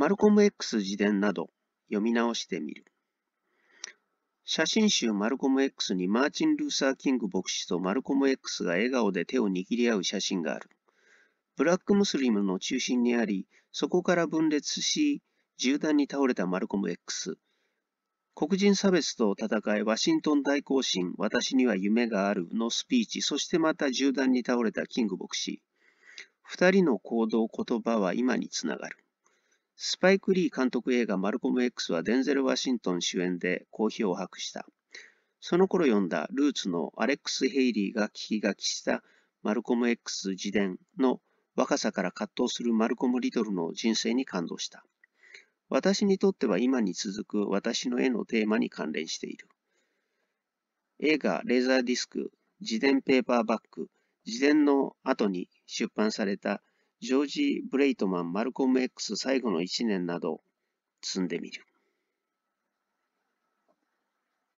マルコム X 自伝など読み直してみる。写真集マルコム X にマーチン・ルーサー・キング牧師とマルコム X が笑顔で手を握り合う写真がある。ブラックムスリムの中心にあり、そこから分裂し、銃弾に倒れたマルコム X。黒人差別と戦い、ワシントン大行進、私には夢があるのスピーチ、そしてまた銃弾に倒れたキング牧師。二人の行動、言葉は今につながる。スパイク・リー監督映画マルコム X はデンゼル・ワシントン主演で好評を博した。その頃読んだルーツのアレックス・ヘイリーが聞き書きしたマルコム X 自伝の若さから葛藤するマルコム・リトルの人生に感動した。私にとっては今に続く私の絵のテーマに関連している。映画レーザーディスク、自伝ペーパーバック、自伝の後に出版されたジョージ・ブレイトマン、マルコム X 最後の1年など積んでみる。